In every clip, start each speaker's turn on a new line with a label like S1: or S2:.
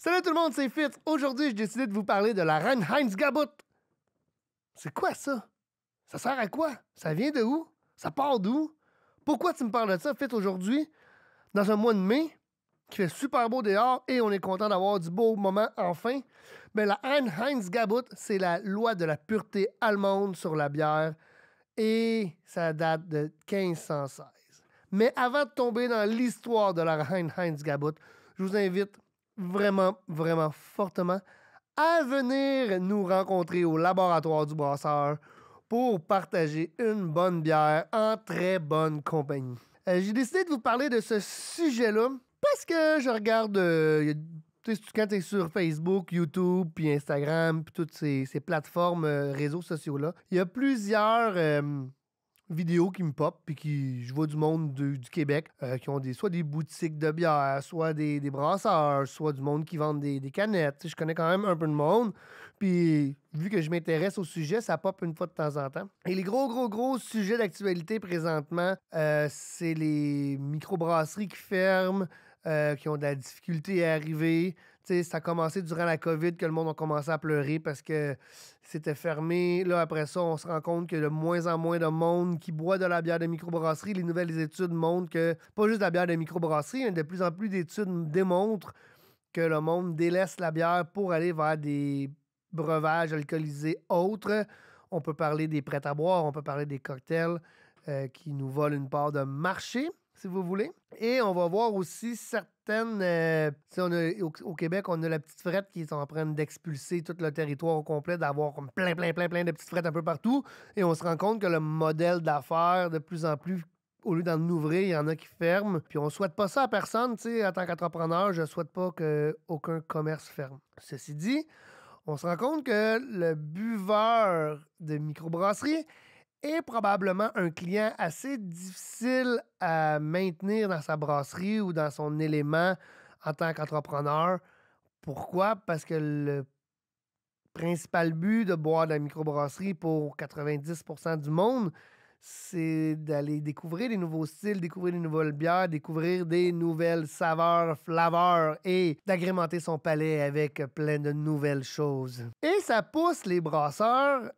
S1: Salut tout le monde, c'est Fitz. Aujourd'hui, j'ai décidé de vous parler de la reine Heinz C'est quoi ça? Ça sert à quoi? Ça vient de où? Ça part d'où? Pourquoi tu me parles de ça, Fitz, aujourd'hui, dans un mois de mai, qui fait super beau dehors et on est content d'avoir du beau moment enfin? Mais ben, la reine Heinz c'est la loi de la pureté allemande sur la bière et ça date de 1516. Mais avant de tomber dans l'histoire de la reine Heinz je vous invite vraiment, vraiment fortement à venir nous rencontrer au laboratoire du brasseur pour partager une bonne bière en très bonne compagnie. Euh, j'ai décidé de vous parler de ce sujet-là parce que je regarde, euh, quand tu es sur Facebook, YouTube, puis Instagram, puis toutes ces, ces plateformes, euh, réseaux sociaux-là, il y a plusieurs euh, Vidéo qui me pop, puis qui je vois du monde du Québec euh, qui ont des, soit des boutiques de bière, soit des, brasseurs, soit du monde qui vend des, canettes. je connais quand même un peu de monde. Puis vu que je m'intéresse au sujet, ça pop une fois de temps en temps. Et les gros, gros, gros sujets d'actualité présentement, euh, c'est les microbrasseries qui ferment, euh, qui ont de la difficulté à arriver, c'est ça a commencé durant la COVID que le monde a commencé à pleurer parce que c'était fermé. Là, après ça, on se rend compte que de moins en moins de monde qui boit de la bière de microbrasserie, les nouvelles études montrent que, pas juste la bière de microbrasserie, mais de plus en plus d'études démontrent que le monde délaisse la bière pour aller vers des breuvages alcoolisés autres. On peut parler des prêts à boire, on peut parler des cocktails euh, qui nous volent une part de marché, si vous voulez. Et on va voir aussi certains euh, au, Québec, on a la petite frette qui est en train d'expulser tout le territoire au complet, d'avoir plein, plein, plein, plein de petites frettes un peu partout. Et on se rend compte que le modèle d'affaires, de plus en plus au lieu d'en ouvrir, il y en a qui ferment. Puis on souhaite pas ça à personne, tu sais, en tant qu'entrepreneur, je souhaite pas qu'aucun commerce ferme. Ceci dit, on se rend compte que le buveur de microbrasserie est probablement un client assez difficile à maintenir dans sa brasserie ou dans son élément en tant qu'entrepreneur. Pourquoi? Parce que le principal but de boire de la microbrasserie pour 90% du monde, c'est d'aller découvrir des nouveaux styles, découvrir des nouvelles bières, découvrir des nouvelles saveurs, flaveurs et d'agrémenter son palais avec plein de nouvelles choses. Et ça pousse les brasseurs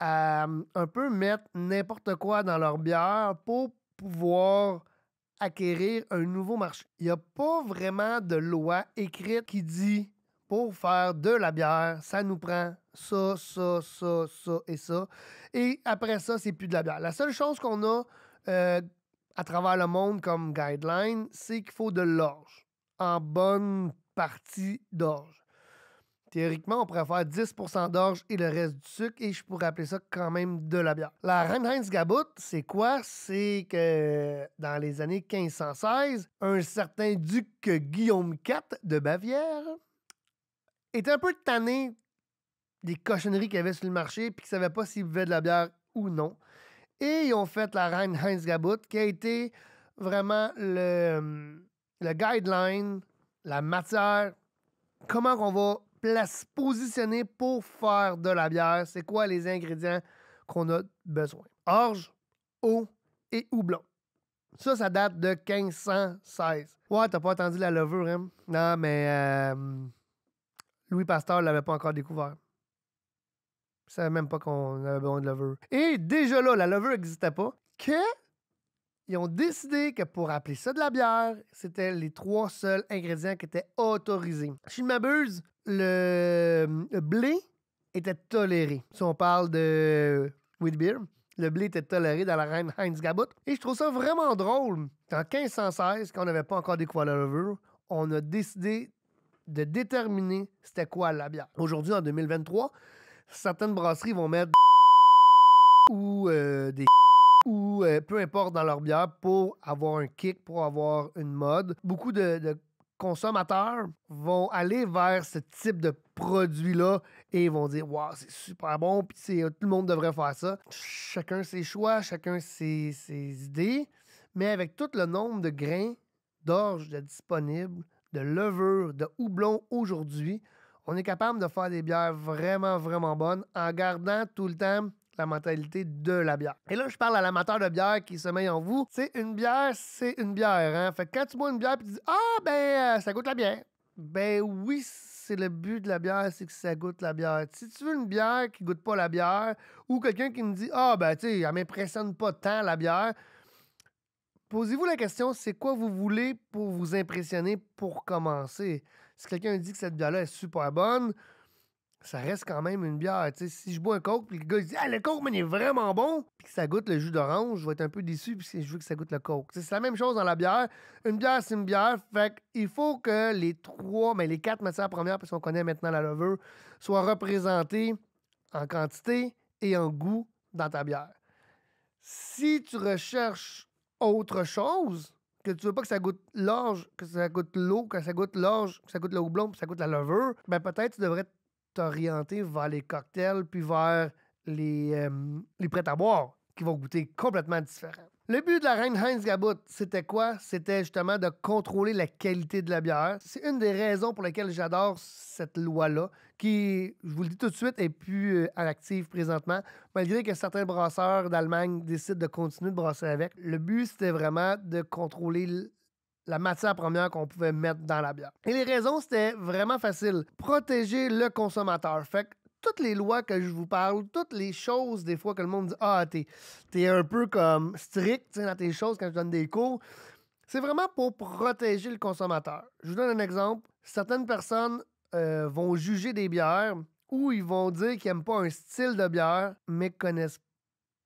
S1: à un peu mettre n'importe quoi dans leur bière pour pouvoir acquérir un nouveau marché. Il n'y a pas vraiment de loi écrite qui dit pour faire de la bière, ça nous prend ça, ça, ça, ça et ça. Et après ça, c'est plus de la bière. La seule chose qu'on a euh, à travers le monde comme guideline, c'est qu'il faut de l'orge, en bonne partie d'orge. Théoriquement, on pourrait faire 10 d'orge et le reste du sucre, et je pourrais appeler ça quand même de la bière. La Heinz-Gabout, c'est quoi? C'est que dans les années 1516, un certain duc Guillaume IV de Bavière était un peu tanné des cochonneries qu'il y avait sur le marché, puis qu'il ne savait pas s'il buvait de la bière ou non. Et ils ont fait la Heinz-Gabout, qui a été vraiment le, le guideline, la matière, comment on va place, positionné pour faire de la bière. C'est quoi les ingrédients qu'on a besoin? Orge, eau et houblon. Ça, ça date de 1516. Ouais, t'as pas attendu la levure, hein? Non, mais euh, Louis Pasteur l'avait pas encore découvert. Il même pas qu'on avait besoin de levure. Et déjà là, la levure n'existait pas. Que ils ont décidé que pour appeler ça de la bière, c'était les trois seuls ingrédients qui étaient autorisés. Si je m'abuse, le blé était toléré. Si on parle de wheat beer, le blé était toléré dans la reine Heinz Gabut. Et je trouve ça vraiment drôle. En 1516, quand on n'avait pas encore des le on a décidé de déterminer c'était quoi la bière. Aujourd'hui, en 2023, certaines brasseries vont mettre ou euh, des ou euh, peu importe dans leur bière pour avoir un kick, pour avoir une mode. Beaucoup de, consommateurs vont aller vers ce type de produit-là et vont dire Waouh, c'est super bon, puis euh, tout le monde devrait faire ça. Chacun ses choix, chacun ses, ses idées, mais avec tout le nombre de grains d'orge disponibles, de levure, de houblon aujourd'hui, on est capable de faire des bières vraiment, vraiment bonnes en gardant tout le temps la mentalité de la bière. Et là, je parle à l'amateur de bière qui sommeille en vous. C'est une bière, c'est une bière. Hein? Fait que quand tu bois une bière et tu dis Ah, ben, euh, ça goûte la bière. Ben oui, c'est le but de la bière, c'est que ça goûte la bière. Si tu veux une bière qui goûte pas la bière, ou quelqu'un qui me dit Ah, ben, tu sais, elle m'impressionne pas tant la bière, posez-vous la question c'est quoi vous voulez pour vous impressionner pour commencer Si quelqu'un dit que cette bière-là est super bonne, ça reste quand même une bière. si je bois un coke, puis le gars dit Ah, le coke, mais il est vraiment bon, puis que ça goûte le jus d'orange, je vais être un peu déçu, puis je veux que ça goûte le coke. C'est la même chose dans la bière. Une bière, c'est une bière. Fait il faut que les trois, mais ben, les quatre matières premières, parce qu'on connaît maintenant la levure, soient représentées en quantité et en goût dans ta bière. Si tu recherches autre chose, que tu veux pas que ça goûte l'orge, que ça goûte l'eau, que ça goûte l'orge, que ça goûte le houblon, que ça goûte la levure, ben peut-être tu devrais t'orienter vers les cocktails puis vers les, euh, les prêts à boire qui vont goûter complètement différent. Le but de la reine Heinz c'était quoi? C'était justement de contrôler la qualité de la bière. C'est une des raisons pour lesquelles j'adore cette loi-là, qui, je vous le dis tout de suite, est plus à euh, active présentement, malgré que certains brasseurs d'Allemagne décident de continuer de brasser avec. Le but, c'était vraiment de contrôler la matière première qu'on pouvait mettre dans la bière. Et les raisons, c'était vraiment facile. Protéger le consommateur. Fait que toutes les lois que je vous parle, toutes les choses des fois que le monde dit Ah, t'es, es un peu comme strict dans tes choses quand je donne des cours. C'est vraiment pour protéger le consommateur. Je vous donne un exemple. Certaines personnes euh, vont juger des bières ou ils vont dire qu'ils n'aiment pas un style de bière, mais connaissent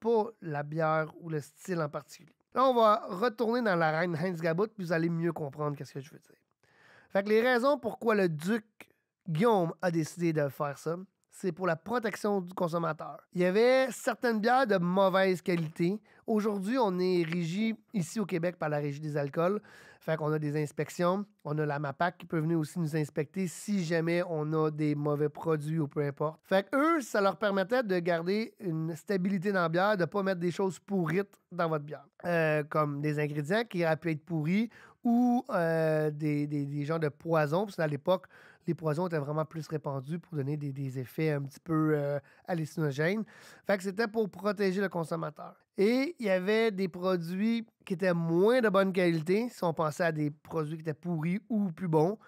S1: pas la bière ou le style en particulier. Là, on va retourner dans la reine Heinz Gabot, puis vous allez mieux comprendre ce que je veux dire. Fait que les raisons pourquoi le duc Guillaume a décidé de faire ça, c'est pour la protection du consommateur. Il y avait certaines bières de mauvaise qualité. Aujourd'hui, on est régi ici au Québec par la Régie des alcools. Fait qu'on a des inspections. On a la MAPAC qui peut venir aussi nous inspecter si jamais on a des mauvais produits ou peu importe. Fait que eux, ça leur permettait de garder une stabilité dans la bière, de pas mettre des choses pourrites dans votre bière. Euh, comme des ingrédients qui auraient pu être pourris ou euh, des, des, genres de poison. Parce qu'à l'époque, les poisons étaient vraiment plus répandus pour donner des, effets un petit peu euh, hallucinogènes. Fait que c'était pour protéger le consommateur. Et il y avait des produits qui étaient moins de bonne qualité, si on pensait à des produits qui étaient pourris ou plus bons,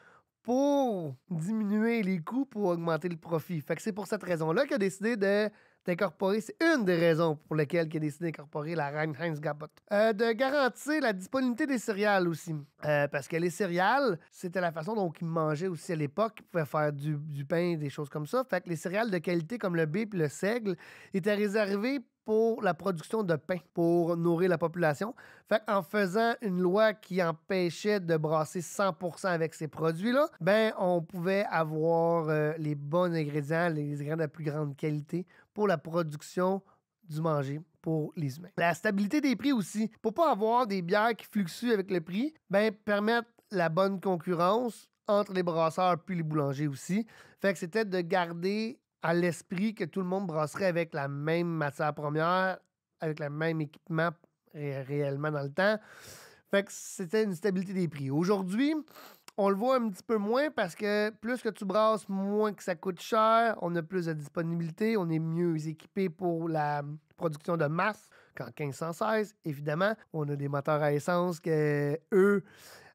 S1: pour diminuer les coûts pour augmenter le profit. Fait que c'est pour cette raison-là qu'il a décidé de d'incorporer, c'est une des raisons pour lesquelles il a décidé d'incorporer la Rheinheinz Gabot. Euh, de garantir la disponibilité des céréales aussi. Euh, parce que les céréales, c'était la façon dont ils mangeaient aussi à l'époque. Ils pouvaient faire du, pain, des choses comme ça. Fait que les céréales de qualité comme le et le seigle, étaient réservées pour la production de pain, pour nourrir la population. Fait en faisant une loi qui empêchait de brasser 100% avec ces produits-là, ben on pouvait avoir euh, les bons ingrédients, les ingrédients de la plus grande qualité pour la production du manger pour les humains. La stabilité des prix aussi, pour pas avoir des bières qui fluctuent avec le prix, ben permettre la bonne concurrence entre les brasseurs puis les boulangers aussi. Fait que c'était de garder à l'esprit que tout le monde brasserait avec la même matière première, avec le même équipement réellement dans le temps. Fait que c'était une stabilité des prix. Aujourd'hui, on le voit un petit peu moins parce que plus que tu brasses, moins que ça coûte cher. On a plus de disponibilité. On est mieux équipé pour la production de masse qu'en 1516. Évidemment, on a des moteurs à essence que eux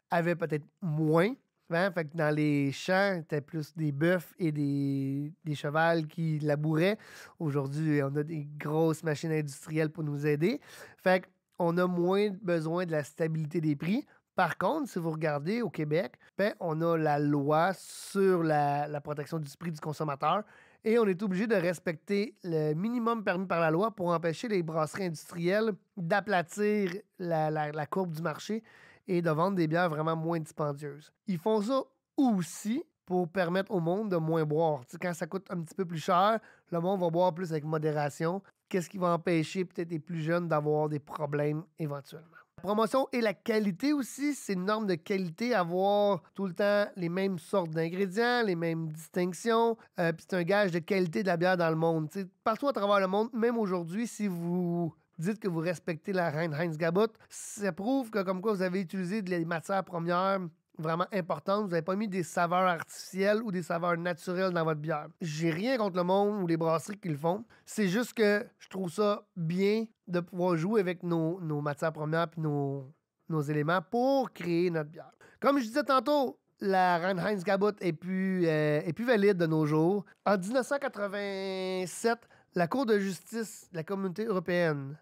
S1: avaient peut-être moins. Hein. Fait que dans les champs, c'était plus des bœufs et des, chevals qui labouraient. Aujourd'hui, on a des grosses machines industrielles pour nous aider. Fait on a moins besoin de la stabilité des prix. Par contre, si vous regardez au Québec, ben, on a la loi sur la, protection du prix du consommateur et on est obligé de respecter le minimum permis par la loi pour empêcher les brasseries industrielles d'aplatir la, courbe du marché et de vendre des bières vraiment moins dispendieuses. Ils font ça aussi pour permettre au monde de moins boire. quand ça coûte un petit peu plus cher, le monde va boire plus avec modération. Qu'est-ce qui va empêcher peut-être les plus jeunes d'avoir des problèmes éventuellement? promotion et la qualité aussi, c'est une norme de qualité, avoir tout le temps les mêmes sortes d'ingrédients, les mêmes distinctions, euh, puis c'est un gage de qualité de la bière dans le monde. partout à travers le monde, même aujourd'hui, si vous dites que vous respectez la Reine heinz gabot ça prouve que comme quoi vous avez utilisé des matières premières vraiment importante. Vous n'avez pas mis des saveurs artificielles ou des saveurs naturelles dans votre bière. J'ai rien contre le monde ou les brasseries qui le font. C'est juste que je trouve ça bien de pouvoir jouer avec nos, matières premières et nos, nos éléments pour créer notre bière. Comme je disais tantôt, la reinhardt Gabut est plus, euh, est plus valide de nos jours. En 1987, la Cour de justice de la Communauté européenne.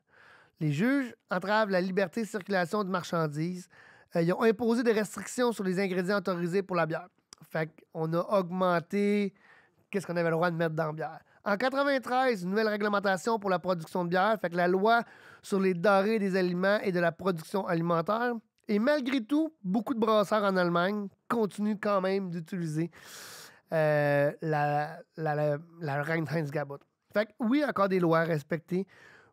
S1: Les juges entravent la liberté de circulation de marchandises euh, ils ont imposé des restrictions sur les ingrédients autorisés pour la bière. Fait qu'on a augmenté qu'est-ce qu'on avait le droit de mettre dans la bière. En 93, une nouvelle réglementation pour la production de bière, fait que la loi sur les dorés des aliments et de la production alimentaire. Et malgré tout, beaucoup de brasseurs en Allemagne continuent quand même d'utiliser euh, la, la, la, la Fait que oui, encore des lois respectées.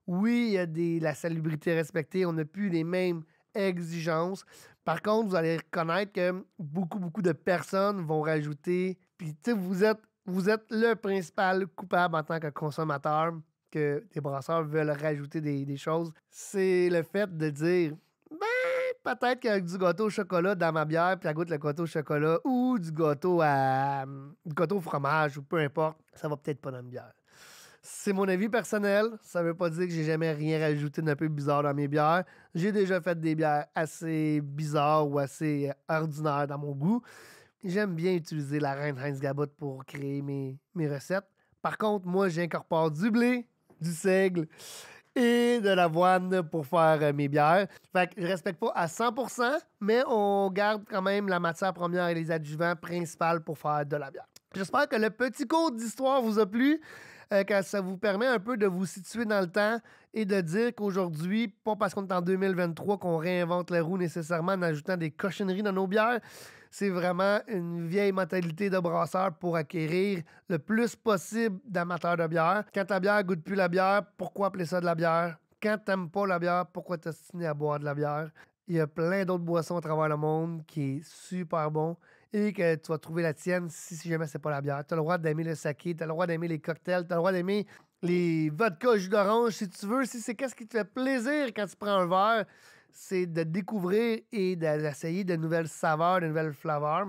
S1: Oui, il y a des la salubrité respectée. On n'a plus les mêmes exigence. Par contre, vous allez reconnaître que beaucoup, beaucoup de personnes vont rajouter. Puis, tu sais, vous êtes, vous êtes le principal coupable en tant que consommateur que les brasseurs veulent rajouter des, choses. C'est le fait de dire ben, peut-être qu'il y a du gâteau au chocolat dans ma bière, puis la goûte le gâteau au chocolat ou du gâteau à du gâteau au fromage ou peu importe, ça va peut-être pas dans une bière. C'est mon avis personnel. Ça veut pas dire que j'ai jamais rien rajouté d'un peu bizarre dans mes bières. J'ai déjà fait des bières assez bizarres ou assez euh, ordinaires dans mon goût. J'aime bien utiliser la reine Heinz Gabot pour créer mes, mes recettes. Par contre, moi, j'incorpore du blé, du seigle et de l'avoine pour faire euh, mes bières. Fait que je respecte pas à 100%, mais on garde quand même la matière première et les adjuvants principaux pour faire de la bière. J'espère que le petit cours d'histoire vous a plu. Euh, ça vous permet un peu de vous situer dans le temps et de dire qu'aujourd'hui, pas parce qu'on est en 2023 qu'on réinvente les roues nécessairement en ajoutant des cochonneries dans nos bières. C'est vraiment une vieille mentalité de brasseur pour acquérir le plus possible d'amateurs de bière. Quand ta bière goûte plus la bière, pourquoi appeler ça de la bière? Quand t'aimes pas la bière, pourquoi destiné à boire de la bière? Il y a plein d'autres boissons à travers le monde qui est super bon et que tu vas trouver la tienne si, si jamais c'est pas la bière. Tu as le droit d'aimer le saké, tu as le droit d'aimer les cocktails, tu as le droit d'aimer les vodka jus d'orange si tu veux. Si c'est qu'est-ce qui te fait plaisir quand tu prends un verre, c'est de découvrir et d'essayer de nouvelles saveurs, de nouvelles flavors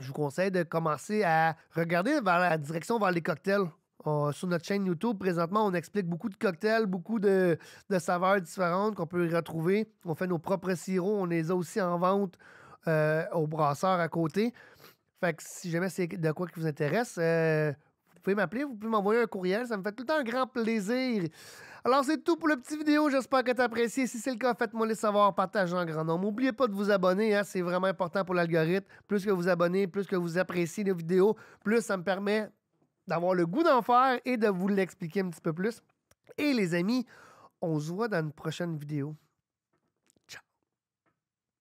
S1: Je vous conseille de commencer à regarder vers la direction vers les cocktails. sur notre chaîne YouTube, présentement, on explique beaucoup de cocktails, beaucoup de, de saveurs différentes qu'on peut y retrouver. On fait nos propres sirops, on les a aussi en vente euh, au brasseur à côté. Fait que si jamais c'est de quoi qui vous intéresse, euh, vous pouvez m'appeler, vous pouvez m'envoyer un courriel, ça me fait tout le temps un grand plaisir. Alors c'est tout pour le petit vidéo, j'espère que t'as apprécié. Si c'est le cas, faites-moi le savoir, partagez en grand nombre. N'oubliez pas de vous abonner, hein, c'est vraiment important pour l'algorithme. Plus que vous abonnez, plus que vous appréciez les vidéos, plus ça me permet d'avoir le goût d'en faire et de vous l'expliquer un petit peu plus. Et les amis, on se voit dans une prochaine vidéo.